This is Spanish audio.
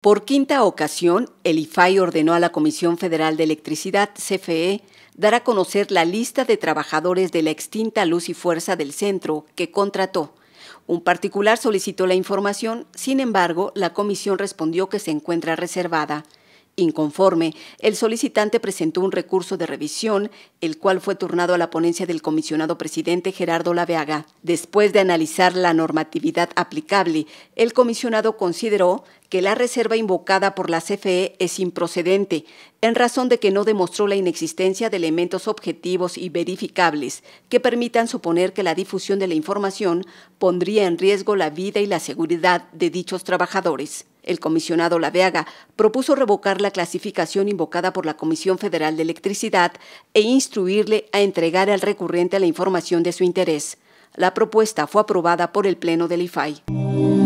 Por quinta ocasión, el IFAI ordenó a la Comisión Federal de Electricidad, CFE, dar a conocer la lista de trabajadores de la extinta Luz y Fuerza del Centro que contrató. Un particular solicitó la información, sin embargo, la comisión respondió que se encuentra reservada. Inconforme, el solicitante presentó un recurso de revisión, el cual fue turnado a la ponencia del comisionado presidente Gerardo Laveaga. Después de analizar la normatividad aplicable, el comisionado consideró que la reserva invocada por la CFE es improcedente, en razón de que no demostró la inexistencia de elementos objetivos y verificables que permitan suponer que la difusión de la información pondría en riesgo la vida y la seguridad de dichos trabajadores. El comisionado Laveaga propuso revocar la clasificación invocada por la Comisión Federal de Electricidad e instruirle a entregar al recurrente la información de su interés. La propuesta fue aprobada por el Pleno del IFAI.